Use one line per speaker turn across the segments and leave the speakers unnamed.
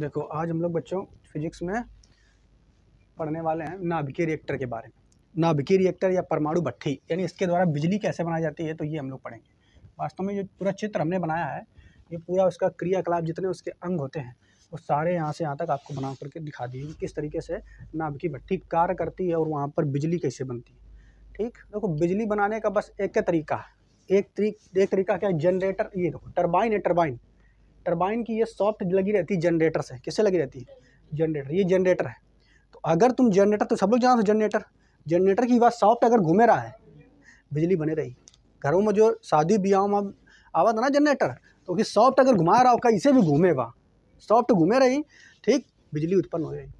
देखो आज हम लोग बच्चों फिजिक्स में पढ़ने वाले हैं नाभिकीय रिएक्टर के बारे में नाभिकीय रिएक्टर या परमाणु भट्टी यानी इसके द्वारा बिजली कैसे बनाई जाती है तो ये हम लोग पढ़ेंगे वास्तव में ये पूरा चित्र हमने बनाया है ये पूरा उसका क्रियाकलाप जितने उसके अंग होते हैं वो सारे यहाँ से यहाँ तक आपको बना करके दिखा दिए किस तरीके से नाभिकीय भट्टी कार्य करती है और वहाँ पर बिजली कैसे बनती है ठीक देखो बिजली बनाने का बस एक तरीका है एक तरीक एक तरीका क्या है जनरेटर ये देखो टर्बाइन है टर्बाइन टर्बाइन की ये सॉफ्ट लगी रहती है जनरेटर से किससे लगी रहती है जनरेटर ये जनरेटर है तो अगर तुम जनरेटर तो सब लोग जानते हो जनरेटर जनरेटर की आवाज़ सॉफ्ट अगर घूमे रहा है बिजली बने रही घरों में जो शादी ब्याह में आवाज़ ना जनरेटर तो कि सॉफ्ट अगर घुमा रहा होगा से भी घूमेगा सॉफ्ट घूमे रही ठीक बिजली उत्पन्न हो रही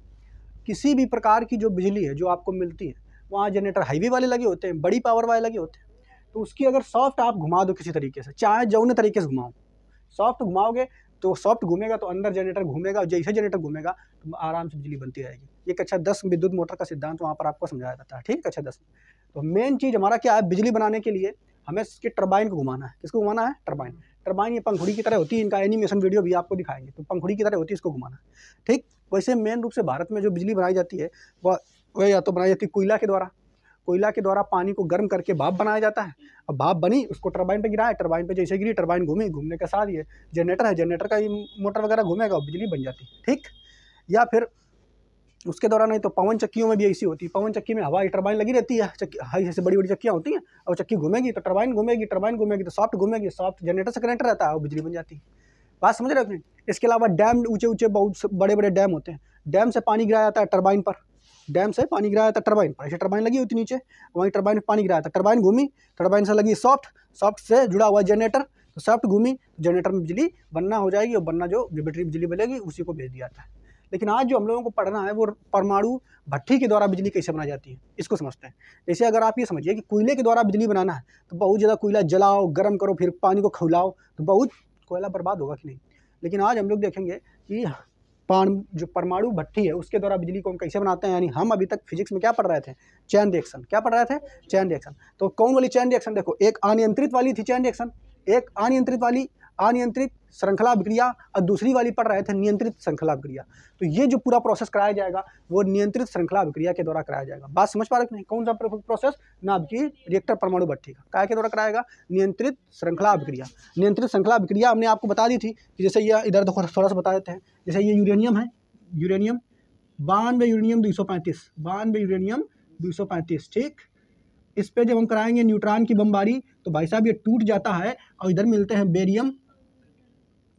किसी भी प्रकार की जो बिजली है जो आपको मिलती है वहाँ जनरेटर हाईवे वाले लगे होते हैं बड़ी पावर वाले लगे होते हैं तो उसकी अगर सॉफ्ट आप घुमा दो किसी तरीके से चाहे जौने तरीके से घुमाओ सॉफ्ट घुमाओगे तो सॉफ्ट घूमेगा तो अंदर जनरेटर घूमेगा जैसे जनरेटर घूमेगा तो आराम से बिजली बनती रहेगी ये कक्षा अच्छा दस विद्युत मोटर का सिद्धांत वहाँ पर आपको समझाया जाता है ठीक कक्षा अच्छा दस तो मेन चीज़ हमारा क्या है बिजली बनाने के लिए हमें इसके टर्बाइन को घुमाना है किसको घुमाना है टर्बाइन टर्बाइन ये पंखुड़ी की तरह होती है इनका एनिमेशन वीडियो भी आपको दिखाएंगे तो पंखुड़ी की तरह होती है इसको घुमाना ठीक वैसे मेन रूप से भारत में जो बिजली बनाई जाती है वह या तो बनाई जाती है कोयला के द्वारा कोयला के द्वारा पानी को गर्म करके भाप बनाया जाता है अब भाप बनी उसको टरबाइन पे गिराया टरबाइन पे जैसे गिरी टरबाइन घूमी घूमने के साथ ये जनरेटर है जनरेटर का ही मोटर वगैरह घूमेगा बिजली बन जाती है ठीक या फिर उसके दौरान नहीं तो पवन चक्कियों में भी ऐसी होती है पवन चक्की में हवा टरबाइन लगी रहती है चक्की हाई जैसे बड़ी बड़ी चक्कियाँ होती हैं और चक्की घूमेगी तो टरबाइन घूमेगी टरबाइन घूमेगी तो सॉफ्ट घूमेगी सॉफ्ट जनरेटर से कनेक्ट रहता है और बिजली बन जाती है बात समझ रहे हो इसके अलावा डैम ऊँचे ऊँचे बहुत बड़े बड़े डैम होते हैं डैम से पानी गिराया जाता है टरबाइन पर डैम से पानी गिराया था टर्बाइन पर ऐसे टरबाइन लगी हुई थी नीचे वहीं टर्बाइन में पानी गिराया था टर्बाइन घूमी टर्बाइन से लगी सॉफ्ट सॉफ्ट से जुड़ा हुआ जनरेटर तो सॉफ्ट घूमी जनरेटर में बिजली बनना हो जाएगी और बनना जो बैटरी बिजली बनेगी उसी को भेज दिया था लेकिन आज जो हम लोगों को पढ़ना है वो परमाणु भट्टी के द्वारा बिजली कैसे बनाई जाती है इसको समझते हैं जैसे अगर आप ये समझिए कि कोयले के द्वारा बिजली बनाना है तो बहुत ज़्यादा कोयला जलाओ गर्म करो फिर पानी को खुलाओ तो बहुत कोयला बर्बाद होगा कि नहीं लेकिन आज हम लोग देखेंगे कि जो परमाणु भट्टी है उसके द्वारा बिजली को हम कैसे बनाते हैं यानी हम अभी तक फिजिक्स में क्या पढ़ रहे थे चैन रिएक्शन क्या पढ़ रहे थे चैन रिएक्शन तो कौन वाली चैन रिएक्शन देखो एक अनियंत्रित वाली थी चैन रिएक्शन एक अनियंत्रित वाली अनियंत्रित श्रृंखला अभिक्रिया और दूसरी वाली पढ़ रहे थे नियंत्रित श्रृंखला अभिक्रिया तो ये जो पूरा प्रोसेस कराया जाएगा वो नियंत्रित श्रृंखला अभिक्रिया के द्वारा कराया जाएगा बात समझ पा रहे नहीं कौन सा प्रोसेस ना आपकी रिएक्टर परमाणु भट्टी का काय के द्वारा कराएगा नियंत्रित श्रृंखला अभिक्रिया नियंत्रित श्रृंखला अभिक्रिया हमने आपको बता दी थी कि जैसे ये इधर तो थोड़ा सा बता देते हैं जैसे ये यूरेनियम है यूरेनियम बानवे यूरेनियम दो सौ यूरेनियम दो ठीक इस पर जब हम कराएंगे न्यूट्रॉन की बमबारी तो भाई साहब ये टूट जाता है और इधर मिलते हैं बेरियम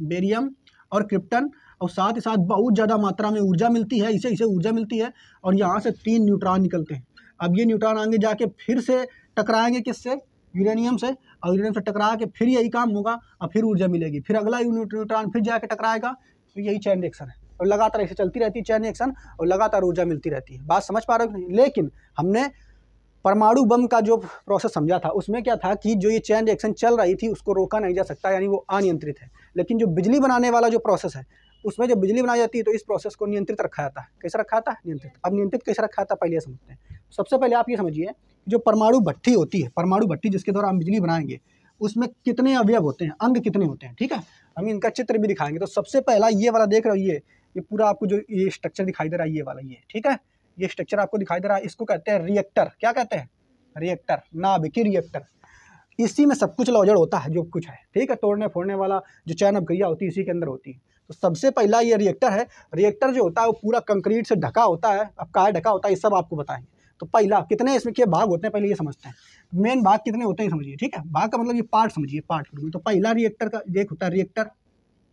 बेरियम और क्रिप्टन और साथ ही साथ बहुत ज़्यादा मात्रा में ऊर्जा मिलती है इसे इसे ऊर्जा मिलती है और यहाँ से तीन न्यूट्रॉन निकलते हैं अब ये न्यूट्रॉन आगे जाके फिर से टकराएंगे किससे यूरेनियम से और यूरेनियम से टकरा के फिर यही काम होगा और फिर ऊर्जा मिलेगी फिर अगला न्यूट्रॉन फिर जाके टकराएगा तो यही चैन रिएक्शन है और लगातार ऐसे चलती रहती है चैन रिएक्शन और लगातार ऊर्जा मिलती रहती है बात समझ पा रहे हो लेकिन हमने परमाणु बम का जो प्रोसेस समझा था उसमें क्या था कि जो ये चैन रिएक्शन चल रही थी उसको रोका नहीं जा सकता यानी वो अनियंत्रित है लेकिन जो बिजली बनाने वाला जो प्रोसेस है उसमें जब बिजली बनाई जाती है तो इस प्रोसेस को नियंत्रित रखा जाता है कैसे रखा जाता है नियंत्रित अब नियंत्रित कैसे रखा जाता है पहले समझते हैं सबसे पहले आप ये समझिए जो परमाणु भट्टी होती है परमाणु भट्टी जिसके द्वारा हम बिजली बनाएंगे उसमें कितने अवयव होते हैं अंग कितने होते हैं ठीक है हम इनका चित्र भी दिखाएंगे तो सबसे पहला ये वाला देख रहे हो ये ये पूरा आपको जो ये स्ट्रक्चर दिखाई दे रहा है ये वाला ये ठीक है ये स्ट्रक्चर आपको दिखाई दे रहा है इसको कहते हैं रिएक्टर क्या कहते हैं रिएक्टर नाभिकीय रिएक्टर इसी में सब कुछ लौजड़ होता है जो कुछ है ठीक है तोड़ने फोड़ने वाला जो अब गैया होती है इसी के अंदर होती है तो सबसे पहला ये रिएक्टर है रिएक्टर जो होता है वो पूरा कंक्रीट से ढका होता है अब कहा ढका होता है ये सब आपको बताएंगे तो पहला कितने इसमें के भाग होते हैं पहले ये समझते हैं मेन भाग कितने होते हैं समझिए ठीक है भाग का मतलब ये पार्ट समझिए पार्ट में मतलब। तो पहला रिएक्टर का एक होता है रिएक्टर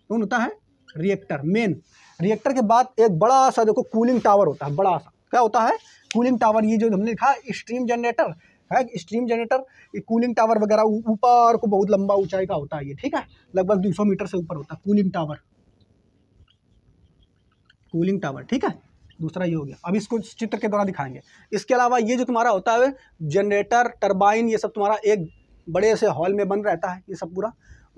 कौन होता है रिएक्टर मेन रिएक्टर के बाद एक बड़ा सा देखो कूलिंग टावर होता है बड़ा सा क्या होता है कूलिंग टावर ये जो हमने लिखा स्ट्रीम जनरेटर है स्ट्रीम जनरेटर ये कूलिंग टावर वगैरह ऊपर को बहुत लंबा ऊंचाई का होता है ये ठीक है लगभग 200 मीटर से ऊपर होता है कूलिंग टावर कूलिंग टावर ठीक है दूसरा ये हो गया अब इसको चित्र के द्वारा दिखाएंगे इसके अलावा ये जो तुम्हारा होता है जनरेटर टर्बाइन ये सब तुम्हारा एक बड़े से हॉल में बन रहता है ये सब पूरा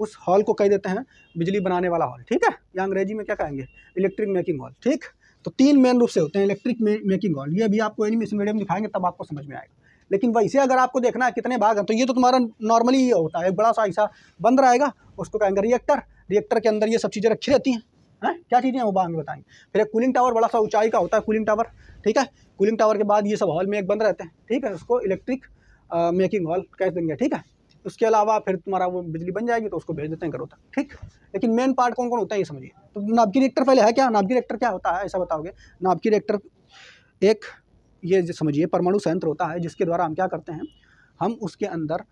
उस हॉल को कह देते हैं बिजली बनाने वाला हॉल ठीक है या अंग्रेजी में क्या कहेंगे इलेक्ट्रिक मेकिंग हॉल ठीक तो तीन मेन रूप से होते हैं इलेक्ट्रिक मेकिंग ऑल ये भी आपको एनिमेशन वीडियो में दिखाएंगे तब आपको समझ में आएगा लेकिन वैसे अगर आपको देखना है कितने भाग हैं तो ये तो तुम्हारा नॉर्मली ये होता है एक बड़ा सा ऐसा बंद रहेगा उसको कहेंगे रिएक्टर रिएक्टर के अंदर ये सब चीज़ें रखी रहती हैं है? क्या चीज़ें हैं वो बाद में बताएंगे फिर एक कूलिंग टावर बड़ा सा ऊंचाई का होता है कूलिंग टावर ठीक है कूलिंग टावर के बाद ये सब हॉल में एक बंद रहते हैं ठीक है उसको इलेक्ट्रिक मेकिंग हॉल कह देंगे ठीक है उसके अलावा फिर तुम्हारा वो बिजली बन जाएगी तो उसको भेज देते हैं घरों तक ठीक लेकिन मेन पार्ट कौन कौन होता है ये समझिए तो नाभिकीय रिएक्टर पहले है क्या नाभिकीय रिएक्टर क्या होता है ऐसा बताओगे नाभिकीय रिएक्टर एक ये समझिए परमाणु संयंत्र होता है जिसके द्वारा हम क्या करते हैं हम उसके अंदर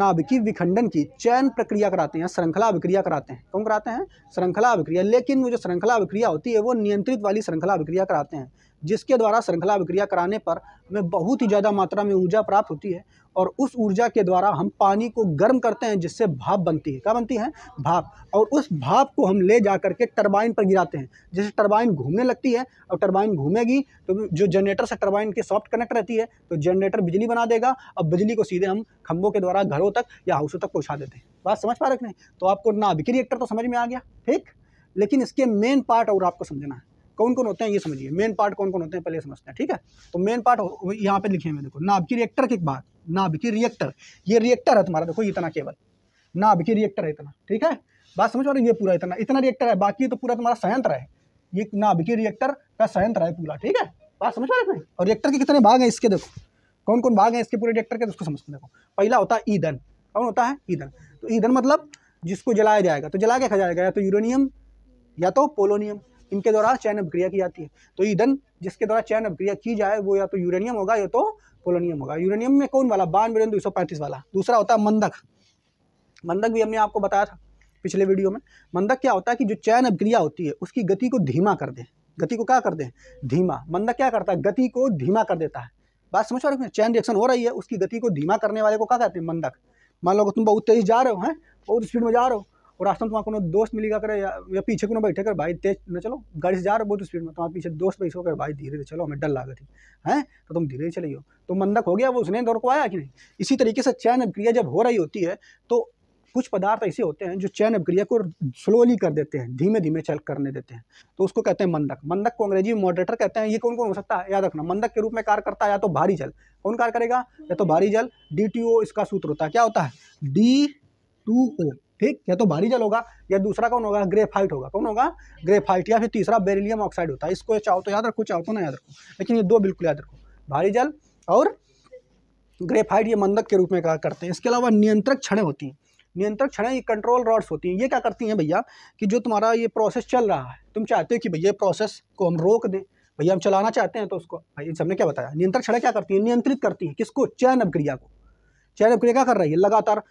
नाभिकीय विखंडन की चयन प्रक्रिया कराते हैं श्रृंखला अभिक्रिया कराते हैं कौन कराते हैं श्रृंखला अभिक्रिया लेकिन वो जो श्रृंखला अभिक्रिया होती है वो नियंत्रित वाली श्रृंखला अभिक्रिया कराते हैं जिसके द्वारा श्रृंखला विक्रिया कराने पर हमें बहुत ही ज़्यादा मात्रा में ऊर्जा प्राप्त होती है और उस ऊर्जा के द्वारा हम पानी को गर्म करते हैं जिससे भाप बनती है क्या बनती है भाप और उस भाप को हम ले जा करके टरबाइन पर गिराते हैं जैसे टरबाइन घूमने लगती है और टरबाइन घूमेगी तो जो जनरेटर से टरबाइन के सॉफ्ट कनेक्ट रहती है तो जनरेटर बिजली बना देगा अब बिजली को सीधे हम खम्भों के द्वारा घरों तक या हाउसों तक पहुँचा देते हैं बात समझ पा रखने तो आपको ना एक्टर तो समझ में आ गया ठीक लेकिन इसके मेन पार्ट और आपको समझना है कौन कौन होते हैं ये समझिए मेन पार्ट कौन कौन होते हैं पहले समझते हैं ठीक है तो मेन पार्ट यहाँ पे लिखे हैं देखो नाभ की रिएक्टर की बात नाभ की रिएक्टर ये रिएक्टर है तुम्हारा देखो इतना केवल नाभ की रिएक्टर है इतना ठीक है बात समझ रहे ये पूरा इतना इतना रिएक्टर है बाकी तो पूरा तुम्हारा संयंत्र है ये नाभ की रिएक्टर का संयंत्र है पूरा ठीक है बात समझ रहे और रिएक्टर के कितने भाग हैं इसके देखो कौन कौन भाग हैं इसके पूरे रिएक्टर के उसको समझते देखो पहला होता है ईधन कौन होता है ईधन तो ईधन मतलब जिसको जलाया जाएगा तो जला के खा जाएगा या तो यूरेनियम या तो पोलोनियम इनके द्वारा चयन अभिक्रिया की जाती है तो ईंधन जिसके द्वारा चयन अभिक्रिया की जाए वो या तो यूरेनियम होगा या तो पोलोनियम होगा यूरेनियम में कौन वाला बानवे दो वाला दूसरा होता है मंदक मंदक भी हमने आपको बताया था पिछले वीडियो में मंदक क्या होता है कि जो चयन अभिक्रिया होती है उसकी गति को धीमा कर दे गति को क्या कर दे धीमा मंदक क्या करता है गति को धीमा कर देता है बात समझ रहे हो चैन रिएक्शन हो रही है उसकी गति को धीमा करने वाले को क्या कहते हैं मंदक मान लो तुम बहुत तेज जा रहे हो हैं बहुत स्पीड में जा रहे हो और रास्ता में तुम्हारा तो को दोस्त मिली करे या, पीछे को बैठे कर भाई तेज न चलो गाड़ी से जा रहे बहुत स्पीड में तुम्हारे तो पीछे दोस्त बैठो कर भाई धीरे धीरे चलो हमें डर लागत थी हैं तो तुम धीरे धीरे हो तो मंदक हो गया वो उसने दौर को आया कि नहीं इसी तरीके से चयन अभिक्रिया जब हो रही होती है तो कुछ पदार्थ ऐसे होते हैं जो चयन अभिक्रिया को स्लोली कर देते हैं धीमे धीमे चल करने देते हैं तो उसको कहते हैं मंदक मंदक को अंग्रेजी मॉडरेटर कहते हैं ये कौन कौन हो सकता है याद रखना मंदक के रूप में कार्य करता है या तो भारी जल कौन कार्य करेगा या तो भारी जल डी इसका सूत्र होता है क्या होता है डी टू ओ ठीक या तो भारी जल होगा या दूसरा कौन होगा ग्रेफाइट होगा कौन होगा ग्रेफाइट या फिर तीसरा बेरिलियम ऑक्साइड होता है इसको चाहो तो याद रखो चाहो तो ना याद रखो लेकिन ये दो बिल्कुल याद रखो भारी जल और ग्रेफाइट ये मंदक के रूप में क्या करते हैं इसके अलावा नियंत्रक क्षण होती हैं नियंत्रक क्षण ये कंट्रोल रॉड्स होती हैं ये क्या करती हैं भैया कि जो तुम्हारा ये प्रोसेस चल रहा है तुम चाहते हो कि भैया प्रोसेस को हम रोक दें भैया हम चलाना चाहते हैं तो उसको भाई सबने क्या बताया नियंत्रक क्षण क्या करती है नियंत्रित करती है किसको चयन अभिक्रिया को चयन अभिक्रिया क्या कर रही है लगातार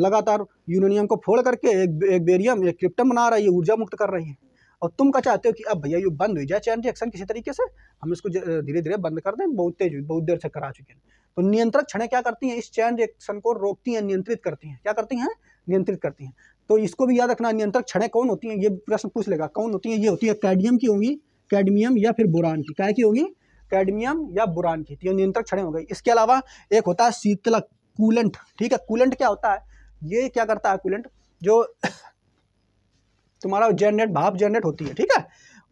लगातार यूरेनियम को फोड़ करके एक एक बेरियम एक क्रिप्टम बना रही है ऊर्जा मुक्त कर रही है और तुम क्या चाहते हो कि अब भैया ये बंद हो जाए चैन किसी तरीके से हम इसको धीरे धीरे बंद कर दें बहुत तेज बहुत देर से करा चुके हैं तो नियंत्रक क्षणें क्या करती हैं इस चैन रिएक्शन को रोकती हैं नियंत्रित करती हैं क्या करती हैं नियंत्रित करती हैं तो इसको भी याद रखना नियंत्रक क्षणें कौन होती हैं ये प्रश्न पूछ लेगा कौन होती हैं ये होती है कैडमियम की होंगी कैडमियम या फिर बुरान की क्या की होगी कैडमियम या बुरान की तो ये नियंत्रक क्षणें हो गई इसके अलावा एक होता है शीतलक कूलेंट ठीक है कूलेंट क्या होता है ये क्या करता है एक्विलेंट जो तुम्हारा जनरेट भाप जनरेट होती है ठीक है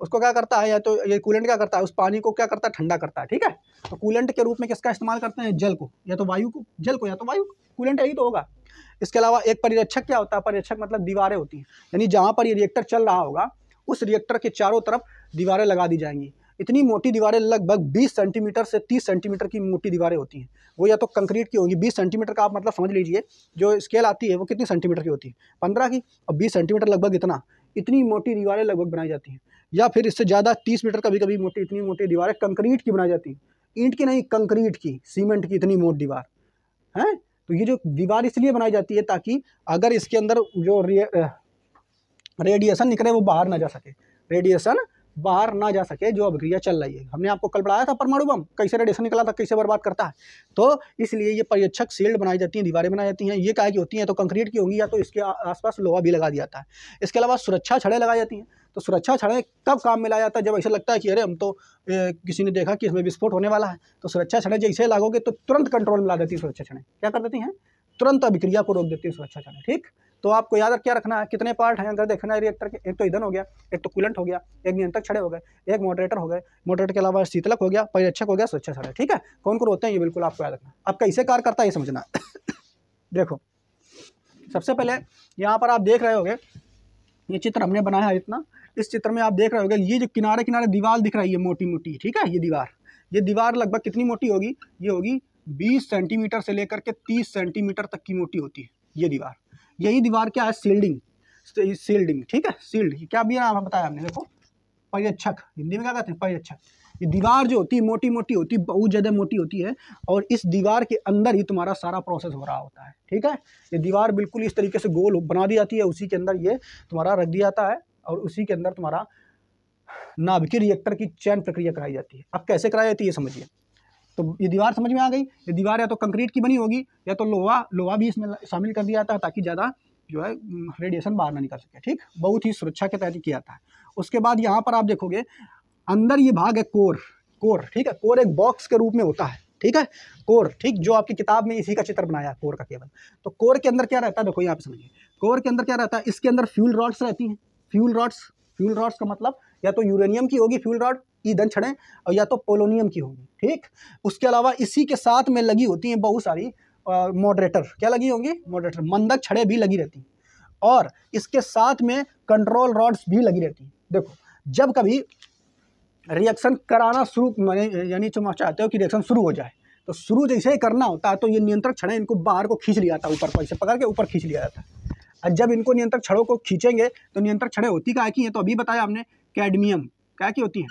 उसको क्या करता है या तो ये कूलेंट क्या करता है उस पानी को क्या करता है ठंडा करता है ठीक है तो कूलेंट के रूप में किसका इस्तेमाल करते हैं जल को या तो वायु को जल को या तो वायु कूलेंट यही तो होगा इसके अलावा एक परिरक्षक क्या होता है परिरक्षक मतलब दीवारें होती हैं यानी जहाँ पर ये रिएक्टर चल रहा होगा उस रिएक्टर के चारों तरफ दीवारें लगा दी जाएंगी इतनी मोटी दीवारें लगभग 20 सेंटीमीटर से 30 सेंटीमीटर की मोटी दीवारें होती हैं वो या तो कंक्रीट की होंगी 20 सेंटीमीटर का आप मतलब समझ लीजिए जो स्केल आती है वो कितनी सेंटीमीटर की होती है पंद्रह की और बीस सेंटीमीटर लगभग इतना इतनी मोटी दीवारें लगभग बनाई जाती हैं या फिर इससे ज़्यादा तीस मीटर कभी कभी मोटी इतनी मोटी दीवारें कंक्रीट की बनाई जाती हैं ईंट की नहीं कंक्रीट की सीमेंट की इतनी मोट दीवार हैं तो ये जो दीवार इसलिए बनाई जाती है ताकि अगर इसके अंदर जो रेडिएशन निकले वो बाहर ना जा सके रेडिएशन बाहर ना जा सके जो अभिक्रिया चल रही है हमने आपको कल पढ़ाया था परमाणु बम कैसे रेडिएशन निकला था कैसे बर्बाद करता है तो इसलिए ये परिरक्षक सील्ड बनाई जाती हैं दीवारें बनाई जाती हैं ये कहा की होती हैं तो कंक्रीट की होंगी या तो इसके आसपास लोहा भी लगा दिया जाता है इसके अलावा सुरक्षा छड़ें लगाई जाती हैं तो सुरक्षा छड़ें कब काम में लाया जाता है जब ऐसा लगता है कि अरे हम तो ए, किसी ने देखा कि इसमें विस्फोट होने वाला है तो सुरक्षा छड़ें जैसे लागोगे तो तुरंत कंट्रोल में ला देती है सुरक्षा छड़ें क्या कर देती हैं तुरंत अभिक्रिया को रोक देती है सुरक्षा छड़ें ठीक तो आपको याद क्या रखना है कितने पार्ट हैं अगर देखना है रिएक्टर के एक तो ईधन हो गया एक तो कुलंट हो गया एक नियंत्रक छड़े हो गए एक मोटरेटर हो गए मोटरेटर के अलावा शीतलक हो गया परिरक्षक हो गया सुरक्षा छड़े ठीक है कौन कौन होते हैं ये बिल्कुल आपको याद रखना आप कैसे कार्य करता है ये समझना देखो सबसे पहले यहाँ पर आप देख रहे हो ये चित्र हमने बनाया है इतना इस चित्र में आप देख रहे हो ये जो किनारे किनारे दीवार दिख रही है मोटी मोटी ठीक है ये दीवार ये दीवार लगभग कितनी मोटी होगी ये होगी 20 सेंटीमीटर से लेकर के 30 सेंटीमीटर तक की मोटी होती है ये दीवार यही दीवार क्या है सील्डिंग सील्डिंग तो ठीक है सील्ड क्या भी नाम बताया आपने देखो परिरक्षक हिंदी में क्या कहते हैं परिरक्षक ये दीवार जो होती है मोटी मोटी होती है बहुत ज़्यादा मोटी होती है और इस दीवार के अंदर ही तुम्हारा सारा प्रोसेस हो रहा होता है ठीक है ये दीवार बिल्कुल इस तरीके से गोल बना दी जाती है उसी के अंदर ये तुम्हारा रख दिया जाता है और उसी के अंदर तुम्हारा नाभिकीय रिएक्टर की चयन प्रक्रिया कराई जाती है अब कैसे कराई जाती है समझिए तो ये दीवार समझ में आ गई ये दीवार या तो कंक्रीट की बनी होगी या तो लोहा लोहा भी इसमें शामिल कर दिया जाता है ताकि ज़्यादा जो है रेडिएशन बाहर ना निकल सके ठीक बहुत ही सुरक्षा के तहत किया जाता है उसके बाद यहाँ पर आप देखोगे अंदर ये भाग है कोर कोर ठीक है कोर एक बॉक्स के रूप में होता है ठीक है कोर ठीक जो आपकी किताब में इसी का चित्र बनाया कोर का केवल तो कोर के अंदर क्या रहता है देखो यहाँ पे समझिए कोर के अंदर क्या रहता है इसके अंदर फ्यूल रॉड्स रहती हैं फ्यूल रॉड्स फ्यूल रॉड्स का मतलब या तो यूरेनियम की होगी फ्यूल रॉड ईंधन छड़ें और या तो पोलोनियम की होंगी ठीक उसके अलावा इसी के साथ में लगी होती हैं बहुत सारी मॉडरेटर क्या लगी होंगी मॉडरेटर मंदक छड़ें भी लगी रहती हैं और इसके साथ में कंट्रोल रॉड्स भी लगी रहती हैं देखो जब कभी रिएक्शन कराना शुरू यानी तुम चाहते हो कि रिएक्शन शुरू हो जाए तो शुरू जैसे ही करना होता है तो ये नियंत्रक छड़ें इनको बाहर को खींच लिया जाता है ऊपर पैसे पकड़ के ऊपर खींच लिया जाता है और जब इनको नियंत्रक छड़ों को खींचेंगे तो नियंत्रक छड़ें होती क्या है कि तो अभी बताया हमने कैडमियम क्या की होती हैं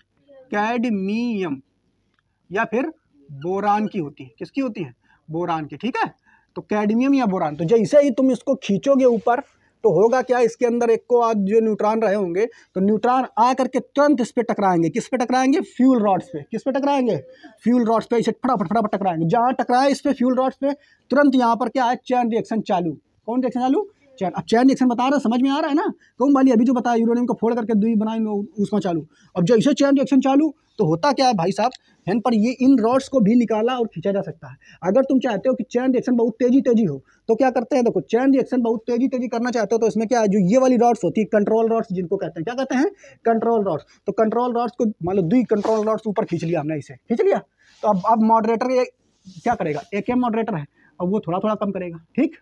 कैडमियम या फिर बोरान की होती है किसकी होती है बोरान की ठीक है तो कैडमियम या बोरान तो जैसे ही तुम इसको खींचोगे ऊपर तो होगा क्या इसके अंदर एक को आज जो न्यूट्रॉन रहे होंगे तो न्यूट्रॉन आ करके तुरंत इस पर टकराएंगे किस पे टकराएंगे फ्यूल रॉड्स पे किस पे टकराएंगे फ्यूल रॉड्स पे इसे फटाफट फटाफट टकराएंगे जहाँ टकराए इस पे फ्यूल रॉड्स पे तुरंत यहाँ पर क्या है चैन रिएक्शन चालू कौन रिएक्शन चालू चैन अब चैन रिएक्शन बता रहा है समझ में आ रहा है ना कौन वाली अभी जो बताया यूरोनियम को फोड़ करके दुई बनाई उसमें चालू अब जो इसे चैन रिएक्शन चालू तो होता क्या है भाई साहब हैन पर ये इन रॉड्स को भी निकाला और खींचा जा सकता है अगर तुम चाहते हो कि चैन रिएक्शन बहुत तेजी तेजी हो तो क्या करते हैं देखो चैन रिएक्शन बहुत तेजी तेजी करना चाहते हो तो इसमें क्या है जो ये वाली रॉड्स होती है कंट्रोल रॉड्स जिनको कहते हैं क्या कहते हैं कंट्रोल रॉड्स तो कंट्रोल रॉड्स को मान लो दुई कंट्रोल रॉड्स ऊपर खींच लिया हमने इसे खींच लिया तो अब अब मॉडरेटर क्या करेगा एक एम मॉडरेटर है अब वो थोड़ा थोड़ा कम करेगा ठीक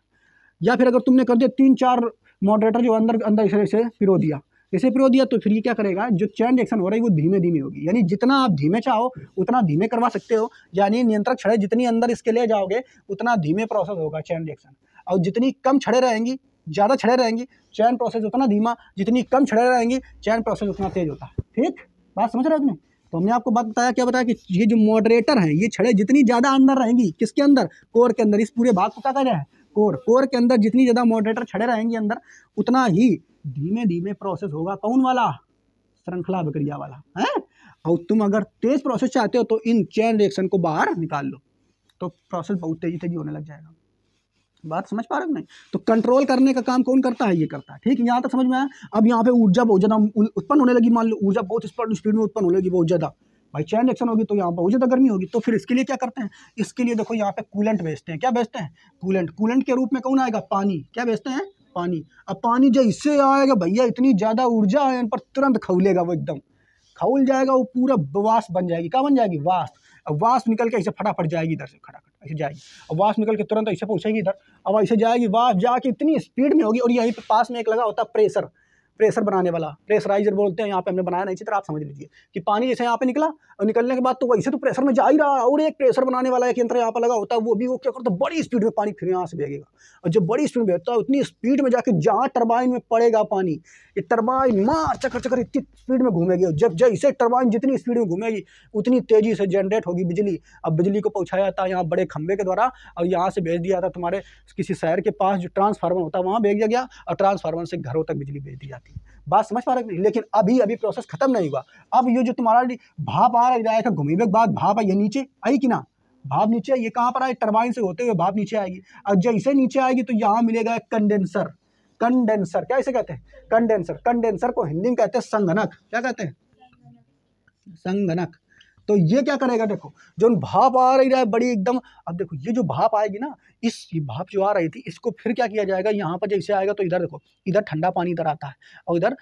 या फिर अगर तुमने कर दिया तीन चार मॉडरेटर जो अंदर अंदर इसे इसे दिया इसे फिरो दिया तो फिर ये क्या करेगा जो चैन रिएक्शन हो रही है वो धीमे धीमे होगी यानी जितना आप धीमे चाहो उतना धीमे करवा सकते हो यानी नियंत्रक छड़े जितनी अंदर इसके ले जाओगे उतना धीमे प्रोसेस होगा चैन रिएक्शन और जितनी कम छड़े रहेंगी ज़्यादा छड़े रहेंगी चैन प्रोसेस उतना धीमा जितनी कम छड़े रहेंगी चैन प्रोसेस उतना तेज़ होता है ठीक बात समझ रहे हो आपने तो हमने आपको बात बताया क्या बताया कि ये जो मॉडरेटर हैं ये छड़े जितनी ज़्यादा अंदर रहेंगी किसके अंदर कोर के अंदर इस पूरे भाग को क्या कर रहे हैं कोर कोर के अंदर जितनी ज़्यादा मॉडरेटर छड़े रहेंगे अंदर उतना ही धीमे धीमे प्रोसेस होगा कौन वाला श्रृंखला प्रक्रिया वाला है और तुम अगर तेज प्रोसेस चाहते हो तो इन चैन रिएक्शन को बाहर निकाल लो तो प्रोसेस बहुत तेजी तेजी होने लग जाएगा बात समझ पा रहे हो नहीं तो कंट्रोल करने का काम कौन करता है ये करता है ठीक है यहाँ तक समझ में आया अब यहाँ पे ऊर्जा बहुत ज़्यादा उत्पन्न होने लगी मान लो ऊर्जा बहुत स्पीड में उत्पन्न होने लगी बहुत ज़्यादा भाई चैन रिएक्शन होगी तो यहाँ बहुत ज़्यादा गर्मी होगी तो फिर इसके लिए क्या करते हैं इसके लिए देखो यहाँ पे कूलेंट बेचते हैं क्या बेचते हैं कूलेंट कूलेंट के रूप में कौन आएगा पानी क्या बेचते हैं पानी अब पानी जो इससे आएगा भैया इतनी ज़्यादा ऊर्जा है इन पर तुरंत खौलेगा वो एकदम खौल जाएगा वो पूरा वास बन जाएगी क्या बन जाएगी वास अब वास निकल के ऐसे फटाफट जाएगी इधर से खड़ा ऐसे जाएगी अब वास निकल के तुरंत ऐसे पहुँचेगी इधर अब ऐसे जाएगी वास जाके इतनी स्पीड में होगी और यहीं पर पास में एक लगा होता प्रेशर प्रेशर बनाने वाला प्रेशराइजर बोलते हैं यहाँ पे हमने बनाया नहीं चित्र आप समझ लीजिए कि पानी जैसे यहाँ पे निकला और निकलने के बाद तो वैसे तो प्रेशर में जा ही रहा और एक प्रेशर बनाने वाला एक यंत्र यहाँ पर लगा होता है वो भी वो क्या करता तो है बड़ी स्पीड में पानी फिर यहाँ से भेजेगा और जब बड़ी स्पीड में भेजता है उतनी स्पीड में जाके जहाँ टर्बाइन में पड़ेगा पानी ये टर्बाइन मार चक्कर चक्कर इतनी स्पीड में घूमेगी जब जैसे टर्बाइन जितनी स्पीड में घूमेगी उतनी तेज़ी से जनरेट होगी बिजली अब बिजली को पहुँचाया जाता है यहाँ बड़े खंभे के द्वारा और यहाँ से भेज दिया जाता तुम्हारे किसी शहर के पास जो ट्रांसफार्मर होता है वहाँ भेज दिया गया और ट्रांसफार्मर से घरों तक बिजली भेज दी जाती बात समझ पा रहे लेकिन अभी अभी प्रोसेस खत्म नहीं हुआ अब ये जो तुम्हारा भाप आ रहा है घूमी हुए बाद भाप आई नीचे आई कि ना भाप नीचे ये कहाँ पर आए टर्बाइन से होते हुए भाप नीचे आएगी और जैसे नीचे आएगी तो यहाँ मिलेगा एक कंडेंसर कंडेंसर क्या इसे कहते हैं कंडेंसर कंडेंसर को हिंदी में कहते हैं संगनक क्या कहते हैं संगनक तो ये क्या करेगा देखो जो भाप आ रही है बड़ी एकदम अब देखो ये जो भाप आएगी ना इस भाप जो आ रही थी इसको फिर क्या किया जाएगा यहाँ पर जैसे आएगा तो इधर देखो इधर ठंडा पानी इधर आता है और इधर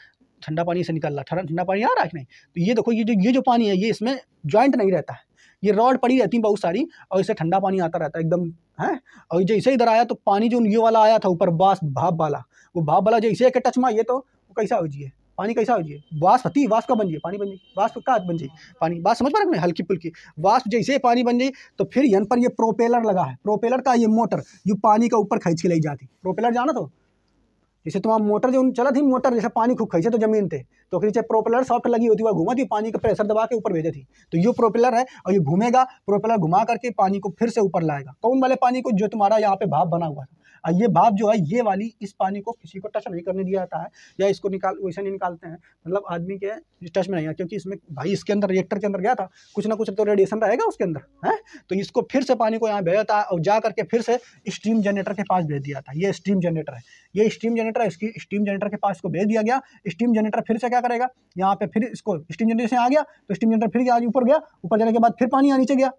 ठंडा पानी से निकल रहा ठंडा पानी आ रहा है नहीं तो ये देखो ये जो ये जो पानी है ये इसमें ज्वाइंट नहीं रहता है ये रॉड पड़ी रहती है बहुत सारी और इसे ठंडा पानी आता रहता है एकदम है और जैसे इधर आया तो पानी जो ये वाला आया था ऊपर बास भाप वाला वो भाप वाला जैसे के टच में ये तो वो कैसा हो जाइए पानी कैसा हो जाए वाष्प थी वाष्प का बन जाए पानी बन जाए वाष्प का बन जाए पानी बात समझ पा रहे हल्की फुल्की वाष्प जैसे पानी बन जाए तो फिर यन पर ये प्रोपेलर लगा है प्रोपेलर का ये मोटर जो पानी का ऊपर खींच के ले जाती प्रोपेलर जाना तो जैसे तुम्हारा मोटर जो चला थी मोटर जैसे पानी खूब खींचे तो जमीन थे तो नीचे प्रोपेलर सॉफ्ट लगी होती वह घूमा थी पानी का प्रेशर दबा के ऊपर भेजे थी तो ये प्रोपेलर है और ये घूमेगा प्रोपेलर घुमा करके पानी को फिर से ऊपर लाएगा कौन वाले पानी को जो तुम्हारा यहाँ पे भाप बना हुआ था ये भाप जो है ये वाली इस पानी को किसी को टच नहीं करने दिया जाता है या इसको निकाल वैसे नहीं निकालते हैं मतलब आदमी के टच में नहीं है क्योंकि इसमें भाई इसके अंदर रिएक्टर के अंदर गया था कुछ ना कुछ तो रेडिएशन रहेगा उसके अंदर है तो इसको फिर से पानी को यहाँ भेजा है और जा करके फिर से स्टीम जनरेटर के पास भेज दिया था ये स्टीम जनरेटर है ये स्टीम जनरेटर है इसकी स्टीम जनरेटर के पास इसको भेज दिया गया स्टीम जनरेटर फिर से क्या करेगा यहाँ पे फिर इसको स्टीम जनरेटर से आ गया तो स्टीम जनरेटर फिर गया ऊपर गया ऊपर जाने के बाद फिर पानी यहाँ नीचे गया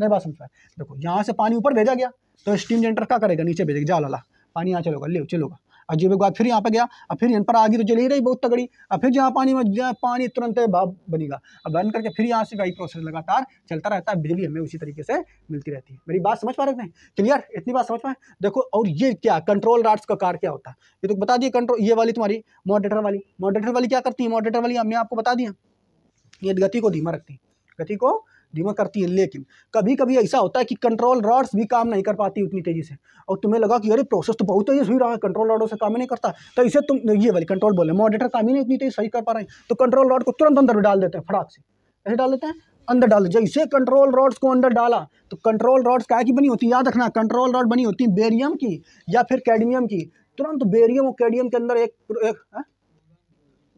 नहीं बात समझ पाए देखो यहाँ से पानी ऊपर भेजा गया तो स्टीम जनरेटर क्या करेगा नीचे भेजेगा जाल वाला पानी यहाँ चलोगा ले चलोगा अजीब एक बात फिर यहाँ पे गया अब फिर यहाँ पर आ गई तो ही रही बहुत तगड़ी अब फिर जहाँ पानी में जहाँ पानी तुरंत भाप बनेगा अब बंद करके फिर यहाँ से वही प्रोसेस लगातार चलता रहता है बिजली हमें उसी तरीके से मिलती रहती है मेरी बात समझ पा रहे हैं क्लियर इतनी बात समझ पाए देखो और ये क्या कंट्रोल राट्स का कार क्या होता है ये तो बता दिए कंट्रोल ये वाली तुम्हारी मॉडरेटर वाली मॉडरेटर वाली क्या करती है मॉडरेटर वाली हमने आपको बता दिया ये गति को धीमा रखती है गति को धीमा करती है लेकिन कभी कभी ऐसा होता है कि कंट्रोल रॉड्स भी काम नहीं कर पाती उतनी तेज़ी से और तुम्हें लगा कि अरे प्रोसेस तो बहुत तेज़ हो रहा है कंट्रोल रॉडों से काम ही नहीं करता तो इसे तुम ये वाली कंट्रोल बोले मॉडिटर काम ही नहीं इतनी तेज़ सही कर पा रहे हैं तो कंट्रोल रॉड को तुरंत अंदर डाल देते हैं फटाक से ऐसे डाल देते हैं अंदर डाल जैसे कंट्रोल रॉड्स को अंदर डाला तो कंट्रोल रॉड्स क्या की बनी होती है याद रखना कंट्रोल रॉड बनी होती है बेरियम की या फिर कैडमियम की तुरंत बेरियम और कैडियम के अंदर एक, एक हाँ?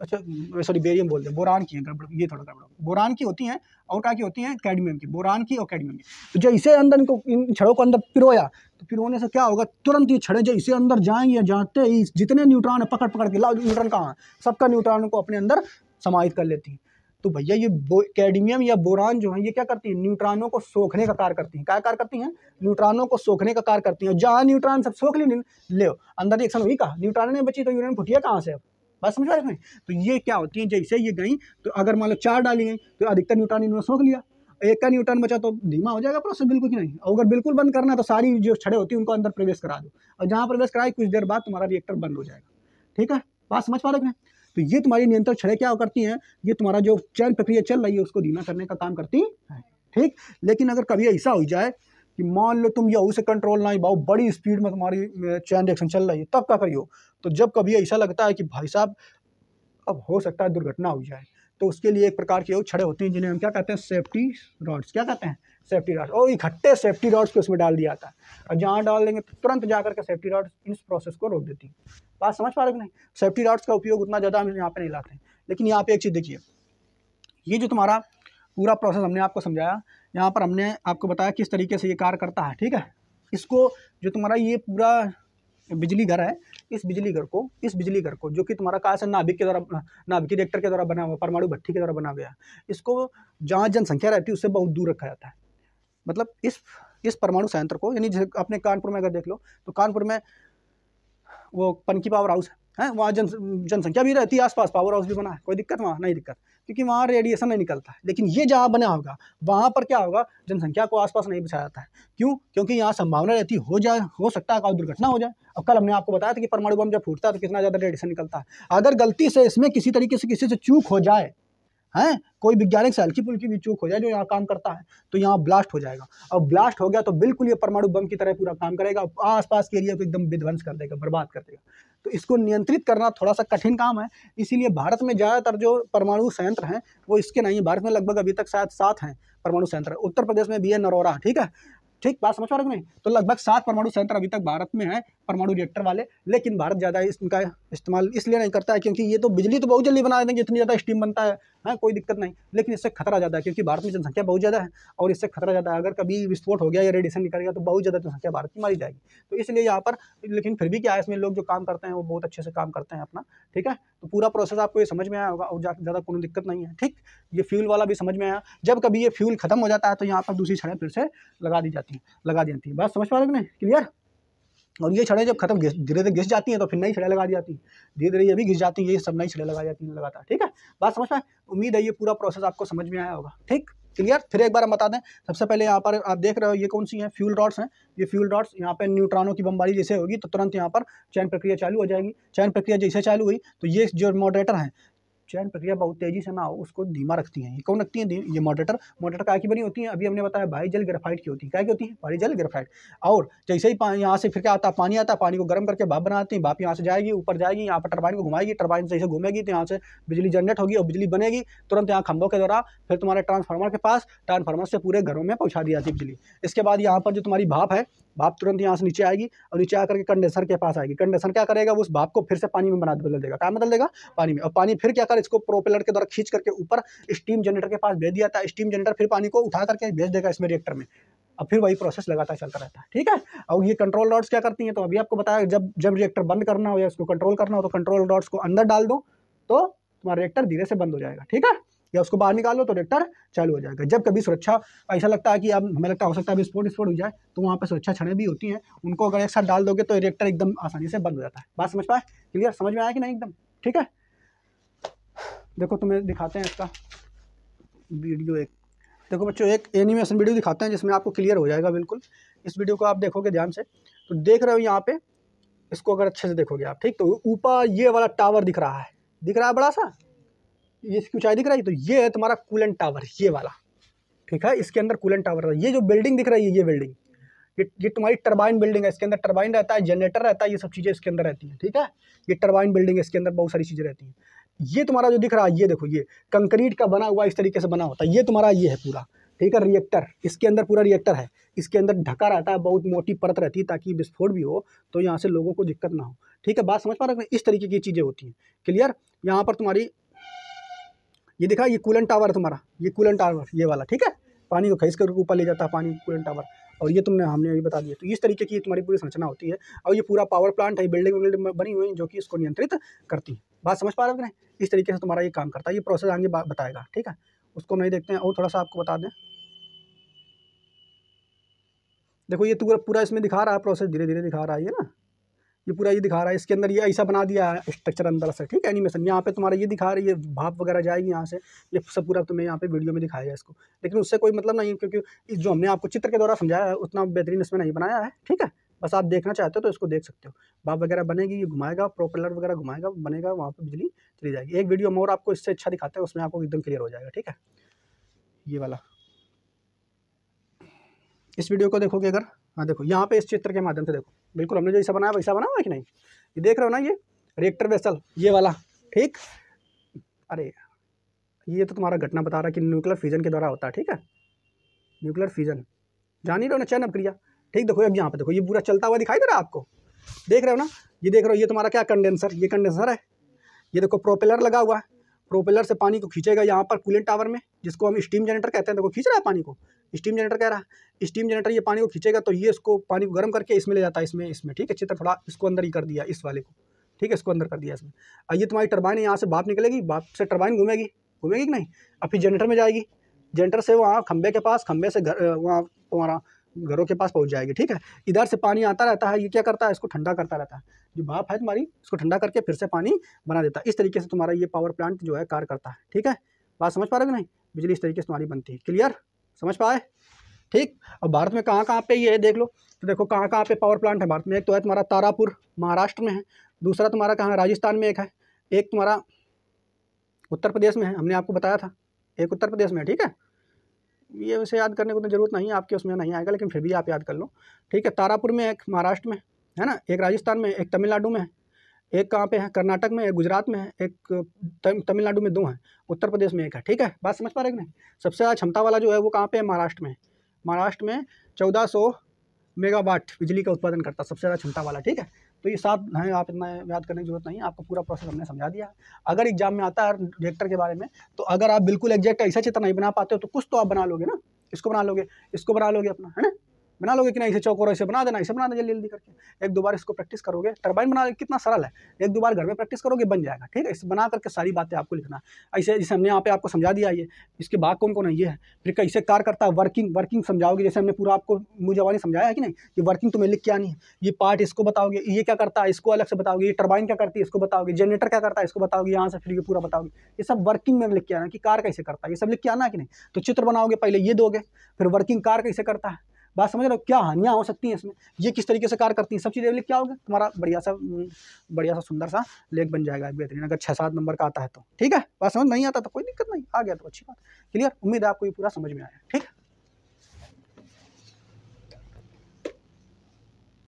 अच्छा सॉरी बेरियम बोलते हैं बोरान की है गड़बड़ ये थोड़ा गड़बड़ बोरान की होती हैं और क्या की होती हैं कैडमियम की बोरान की और कैडमियम की तो जब इसे अंदर इनको इन छड़ों को अंदर पिरोया तो पिरोने से क्या होगा तुरंत ये छड़े जो इसे अंदर जाएंगे जाते ही जितने न्यूट्रॉन है पकड़ पकड़ के लाओ न्यूट्रॉन कहाँ है सबका न्यूट्रॉन को अपने अंदर समाहित कर लेती हैं तो भैया ये कैडमियम या बोरान जो है ये क्या करती है न्यूट्रॉनों को सोखने का कार्य करती हैं क्या कार्य करती हैं न्यूट्रॉनों को सोखने का कार्य करती हैं जहाँ न्यूट्रॉन सब सोख ले ले अंदर एक समय वही कहा न्यूट्रॉन ने बची तो यूरियन फुटिया कहाँ से अब बात समझ रहे हैं तो ये क्या होती है जैसे ये गई तो अगर मान लो चार डाली गई तो अधिकतर न्यूट्रॉन इन्होंने सोख लिया एक का न्यूटन बचा तो धीमा हो जाएगा प्रोसेस बिल्कुल कि नहीं अगर बिल्कुल बंद करना तो सारी जो छड़े होती है उनको अंदर प्रवेश करा दो और जहाँ प्रवेश कराए कुछ देर बाद तुम्हारा रिएक्टर बंद हो जाएगा ठीक है बात समझ पा रहे हैं तो ये तुम्हारी नियंत्रण छड़े क्या करती हैं ये तुम्हारा जो चयन प्रक्रिया चल रही है उसको धीमा करने का काम करती है हाँ। ठीक लेकिन अगर कभी ऐसा हो जाए कि मान लो तुम यहू से कंट्रोल ना ही पाओ बड़ी स्पीड में तुम्हारी चैन रिएक्शन चल रही है तब का करियो तो जब कभी ऐसा लगता है कि भाई साहब अब हो सकता है दुर्घटना हो जाए तो उसके लिए एक प्रकार के छड़े होते हैं जिन्हें हम क्या कहते हैं सेफ्टी रॉड्स क्या कहते हैं सेफ्टी रॉड्स और इकट्ठे सेफ्टी रॉड्स को उसमें डाल दिया जाता है और जहाँ डाल देंगे तो तुरंत जा करके सेफ्टी रॉड्स इस प्रोसेस को रोक देती है बात समझ पा रहे नहीं सेफ्टी रॉड्स का उपयोग उतना ज़्यादा हम यहाँ पर नहीं लाते हैं लेकिन यहाँ पर एक चीज़ देखिए ये जो तुम्हारा पूरा प्रोसेस हमने आपको समझाया यहाँ पर हमने आपको बताया किस तरीके से ये कार्य करता है ठीक है इसको जो तुम्हारा ये पूरा बिजली घर है इस बिजली घर को इस बिजली घर को जो कि तुम्हारा कहा से नाभिक के द्वारा नाभिकी रिएक्टर के द्वारा बना हुआ परमाणु भट्टी के द्वारा बना गया इसको जहाँ जनसंख्या रहती है उससे बहुत दूर रखा जाता है मतलब इस इस परमाणु संयंत्र को यानी अपने कानपुर में अगर देख लो तो कानपुर में वो पनकी पावर हाउस है है वहाँ जन जनसंख्या भी रहती है आसपास पावर हाउस भी बना है कोई दिक्कत वहाँ नहीं दिक्कत क्योंकि वहाँ रेडिएशन नहीं निकलता है लेकिन ये जहाँ बना होगा वहाँ पर क्या होगा जनसंख्या को आसपास नहीं बचाया जाता है क्यों क्योंकि यहाँ संभावना रहती हो जाए हो सकता है कोई दुर्घटना हो जाए और कल हमने आपको बताया था कि परमाणु बम जब फूटता है तो कितना ज़्यादा रेडिएशन निकलता है अगर गलती से इसमें किसी तरीके से किसी से चूक हो जाए हैं कोई वैज्ञानिक से हल्की फुल्की भी चूक हो जाए जो यहाँ काम करता है तो यहाँ ब्लास्ट हो जाएगा और ब्लास्ट हो गया तो बिल्कुल ये परमाणु बम की तरह पूरा काम करेगा आसपास के एरिया को एकदम विध्वंस कर देगा बर्बाद कर देगा तो इसको नियंत्रित करना थोड़ा सा कठिन काम है इसीलिए भारत में ज़्यादातर जो परमाणु संयंत्र हैं वो इसके नहीं है भारत में लगभग अभी तक शायद सात हैं परमाणु संयंत्र उत्तर प्रदेश में भी है नरोरा ठीक है ठीक बात समझ पा रहे तो लगभग सात परमाणु संयंत्र अभी तक भारत में है परमाणु रिएक्टर वाले लेकिन भारत ज़्यादा इनका इस्तेमाल इसलिए नहीं करता है क्योंकि ये तो बिजली तो बहुत जल्दी बना देंगे इतनी ज़्यादा स्टीम बनता है हाँ कोई दिक्कत नहीं लेकिन इससे खतरा ज़्यादा है क्योंकि भारत में जनसंख्या बहुत ज़्यादा है और इससे खतरा ज़्यादा है अगर कभी विस्फोट हो गया या रेडिएशन निकल गया तो बहुत ज़्यादा जनसंख्या भारत की मारी जाएगी तो इसलिए यहाँ पर लेकिन फिर भी क्या है इसमें लोग जो काम करते हैं वो बहुत अच्छे से काम करते हैं अपना ठीक है तो पूरा प्रोसेस आपको ये समझ में आया होगा और ज़्यादा कोई दिक्कत नहीं है ठीक ये फ्यूल वाला भी समझ में आया जब कभी ये फ्यूल खत्म हो जाता है तो यहाँ पर दूसरी छड़ें फिर से लगा दी जाती हैं लगा दी जाती हैं बात समझ पा रहे नहीं क्लियर और ये छड़ें जब खत्म धीरे धीरे घिस जाती हैं तो फिर नई छड़ें लगा दी जाती हैं धीरे धीरे ये भी घिस जाती हैं ये सब नई छड़ें लगा जाती हैं लगातार ठीक है बात समझ में उम्मीद है ये पूरा प्रोसेस आपको समझ में आया होगा ठीक क्लियर फिर एक बार हम बता दें सबसे पहले यहाँ पर आप देख रहे हो ये कौन सी है फ्यूल डॉट्स हैं ये फ्यूल डॉट्स यहाँ पर न्यूट्रॉनों की बमबारी जैसे होगी तो तुरंत यहाँ पर चयन प्रक्रिया चालू हो जाएगी चयन प्रक्रिया जैसे चालू हुई तो ये जो मॉडरेटर हैं चयन प्रक्रिया बहुत तेजी से ना हो उसको धीमा रखती हैं ये कौन रखती हैं ये मोटेटर मोटेटर का की बनी होती है अभी हमने बताया भाई जल ग्रेफाइट की होती है क्या की होती है भाई जल ग्रेफाइट और जैसे ही यहाँ से फिर क्या आता पानी आता पानी को गर्म करके भाप बनाते हैं भाप यहाँ से जाएगी ऊपर जाएगी यहाँ पर टर्बाइन को घुमाएगी टर्बाइन से जैसे घूमेगी तो यहाँ से बिजली जनरेट होगी और बिजली बनेगी तुरंत यहाँ खंभों के द्वारा फिर तुम्हारे ट्रांसफार्मर के पास ट्रांसफार्मर से पूरे घरों में पहुँचा दी जाती है बिजली इसके बाद यहाँ पर जो तुम्हारी भाप है भाप तुरंत यहाँ से नीचे आएगी और नीचे आकर के कंडेंसर के पास आएगी कंडेंसर क्या करेगा उस भाप को फिर से पानी में बना बदल देगा क्या बदल देगा पानी में और पानी फिर क्या कर इसको प्रोपेलर के द्वारा खींच करके ऊपर स्टीम जनरेटर के पास भेज दिया था स्टीम जनरेटर फिर पानी को उठा करके भेज देगा इसमें रिएक्टर में अब फिर वही प्रोसेस लगातार चलता रहता है ठीक है और ये कंट्रोल डॉट्स क्या करती हैं तो अभी आपको बताया जब जब रिएक्टर बंद करना हो या उसको कंट्रोल करना हो तो कंट्रोल डॉट्स को अंदर डाल दो तो तुम्हारा रिएक्टर धीरे से बंद हो जाएगा ठीक है या उसको बाहर निकालो तो रिएक्टर चालू हो जाएगा जब कभी सुरक्षा ऐसा लगता है कि अब हमें लगता हो सकता है अभी स्पोर्ट स्पोर्ट हो जाए तो वहाँ पर सुरक्षा छड़ें भी होती हैं उनको अगर एक साथ डाल दोगे तो रिएक्टर एकदम आसानी से बंद हो जाता है बात समझ पाए क्लियर समझ में आया कि नहीं एकदम ठीक है देखो तुम्हें दिखाते हैं इसका वीडियो एक देखो बच्चों एक एनिमेशन वीडियो दिखाते हैं जिसमें आपको क्लियर हो जाएगा बिल्कुल इस वीडियो को आप देखोगे ध्यान से तो देख रहे हो यहाँ पे इसको अगर अच्छे से देखोगे आप ठीक तो ऊपर ये वाला टावर दिख रहा है दिख रहा है बड़ा सा ये इसकी ऊंचाई दिख रही है तो ये है तुम्हारा कूलन टावर ये वाला ठीक है इसके अंदर कूलन टावर ये जो बिल्डिंग दिख रही है ये बिल्डिंग ये ये तुम्हारी टर्बाइन बिल्डिंग है इसके अंदर टर्बाइन रहता है जनरेटर रहता है ये सब चीज़ें इसके अंदर रहती हैं ठीक है ये टर्बाइन बिल्डिंग है इसके अंदर बहुत सारी चीज़ें रहती हैं ये तुम्हारा जो दिख रहा है ये देखो ये कंक्रीट का बना हुआ इस तरीके से बना होता है ये तुम्हारा ये है पूरा ठीक है रिएक्टर इसके अंदर पूरा रिएक्टर है इसके अंदर ढका रहता है बहुत मोटी परत रहती है ताकि विस्फोट भी हो तो यहाँ से लोगों को दिक्कत ना हो ठीक है बात समझ पा रहे इस तरीके की चीज़ें होती हैं क्लियर यहाँ पर तुम्हारी ये देखा ये कूलन टावर है तुम्हारा ये कूलन टावर ये वाला ठीक है पानी को खींच करके ऊपर ले जाता है पानी कूलन टावर और ये तुमने हमने अभी बता दिया तो इस तरीके की तुम्हारी पूरी संरचना होती है और ये पूरा पावर प्लांट है बिल्डिंग बिल्डिंग बनी हुई जो कि इसको नियंत्रित करती है बात समझ पा रहे हैं इस तरीके से तुम्हारा ये काम करता है ये प्रोसेस आगे बताएगा ठीक है उसको नहीं देखते हैं और थोड़ा सा आपको बता दें देखो ये पूरा इसमें दिखा रहा है प्रोसेस धीरे धीरे दिखा रहा है ये ना ये पूरा ये दिखा रहा है इसके अंदर ये ऐसा बना दिया है स्ट्रक्चर अंदर से ठीक है एनिमेशन यहाँ पे तुम्हारा ये दिखा रही है ये भाप वगैरह जाएगी यहाँ से ये सब पूरा तुम्हें यहाँ पे वीडियो में दिखाया इसको लेकिन उससे कोई मतलब नहीं क्योंकि जो हमने आपको चित्र के द्वारा समझाया है उतना बेहतरीन इसमें नहीं बनाया है ठीक है बस आप देखना चाहते हो तो इसको देख सकते हो भाप वगैरह बनेगी ये घुमाएगा प्रोपेलर वगैरह घुमाएगा बनेगा वहाँ पर बिजली चली जाएगी एक वीडियो हम और आपको इससे अच्छा दिखाते हैं उसमें आपको एकदम क्लियर हो जाएगा ठीक है ये वाला इस वीडियो को देखोगे अगर हाँ देखो यहाँ पे इस चित्र के माध्यम से देखो बिल्कुल हमने जो ऐसा बनाया वैसा बना हुआ कि नहीं ये देख रहे हो ना ये रिएक्टर वेसल ये वाला ठीक अरे ये तो तुम्हारा घटना बता रहा है कि न्यूक्लियर फ्यूजन के द्वारा होता है ठीक है न्यूक्लियर फ्यूजन जान ही रहो ना चैन अप्रिया ठीक देखो अब यहाँ पे देखो ये पूरा चलता हुआ दिखाई दे रहा है आपको देख रहे हो ना ये देख रहे हो ये तुम्हारा क्या कंडेंसर ये कंडेंसर है ये देखो प्रोपेलर लगा हुआ है प्रोपेलर से पानी को खींचेगा यहाँ पर कूलेंट टावर में जिसको हम स्टीम जनरेटर कहते हैं देखो खींच रहा है पानी को स्टीम जनरेटर कह रहा है स्टीम जनरेटर ये पानी को खींचेगा तो ये इसको पानी को गर्म करके इसमें ले जाता है इसमें इसमें ठीक है चित्र थोड़ा इसको अंदर ही कर दिया इस वाले को ठीक है इसको अंदर कर दिया इसमें अब ये तुम्हारी टर्बाइन यहाँ से बाप निकलेगी बाप से टर्बाइन घूमेगी घूमेगी कि नहीं अब फिर जनरेटर में जाएगी जनरेटर से वहाँ खंबे के पास खंबे से घर वहाँ तुम्हारा घरों के पास पहुंच जाएगी ठीक है इधर से पानी आता रहता है ये क्या करता है इसको ठंडा करता रहता है जो भाप है तुम्हारी इसको ठंडा करके फिर से पानी बना देता है इस तरीके से तुम्हारा ये पावर प्लांट जो है कार्य करता है ठीक है बात समझ पा रहे हो नहीं बिजली इस तरीके से तुम्हारी बनती है क्लियर समझ पाए ठीक अब भारत में कहाँ कहाँ पर ये है देख लो तो देखो कहाँ कहाँ पर पावर प्लांट है भारत में एक तो है तुम्हारा तारापुर महाराष्ट्र में है दूसरा तुम्हारा कहाँ राजस्थान में एक है एक तुम्हारा उत्तर प्रदेश में है हमने आपको बताया था एक उत्तर प्रदेश में है ठीक है ये वैसे याद करने को तो ज़रूरत नहीं है आपके उसमें नहीं आएगा लेकिन फिर भी आप याद कर लो ठीक है तारापुर में एक महाराष्ट्र में है ना एक राजस्थान में एक तमिलनाडु में है एक कहाँ पे है कर्नाटक में एक गुजरात में है एक तमिलनाडु में दो हैं उत्तर प्रदेश में एक है ठीक है बात समझ पा रहे हैं सबसे ज़्यादा क्षमता वाला जो है वो कहाँ पे है महाराष्ट्र में महाराष्ट्र में चौदह सौ मेगावाट बिजली का उत्पादन करता सबसे ज़्यादा क्षमता वाला ठीक है तो ये सात हैं आप इतना याद करने की जरूरत नहीं है आपको पूरा प्रोसेस हमने समझा दिया अगर एग्जाम में आता है डायरेक्टर के बारे में तो अगर आप बिल्कुल एग्जैक्ट ऐसा चित्र नहीं बना पाते हो तो कुछ तो आप बना लोगे ना इसको बना लोगे इसको बना लोगे अपना है ना बना लोगे कि नहीं इसे चौकोर इसे बना देना इसे बना देना जल्दी जल्दी करके एक दो बार इसको प्रैक्टिस करोगे टर्बाइन बना कितना सरल है एक दो बार घर में प्रैक्टिस करोगे बन जाएगा ठीक है इसे बना करके सारी बातें आपको लिखना ऐसे जैसे हमने यहाँ पे आपको समझा दिया ये इसके बाद कौन कौन ये है फिर कैसे कार करता है वर्किंग वर्किंग समझाओगे जैसे हमने पूरा आपको मुझे जवानी समझाया है कि नहीं ये वर्किंग तुम्हें लिख के आनी है ये पार्ट इसको बताओगे ये क्या करता है इसको अलग से बताओगे ये टर्बाइन क्या करती है इसको बताओगे जनरेटर क्या करता है इसको बताओगे यहाँ से फिर ये पूरा बताओगे ये सब वर्किंग में लिख के आना कि कार कैसे करता है ये सब लिख के आना कि नहीं तो चित्र बनाओगे पहले ये दोगे फिर वर्किंग कार कैसे करता है बात समझ रहे हो क्या हानियाँ हो सकती हैं इसमें ये किस तरीके से कार्य करती हैं सब चीज़ें अवेलेबल क्या होगा तुम्हारा बढ़िया सा बढ़िया सा सुंदर सा लेख बन जाएगा बेहतरीन अगर छः सात नंबर का आता है तो ठीक है बात समझ नहीं आता तो कोई दिक्कत नहीं आ गया तो अच्छी बात क्लियर उम्मीद है आपको ये पूरा समझ में आया ठीक है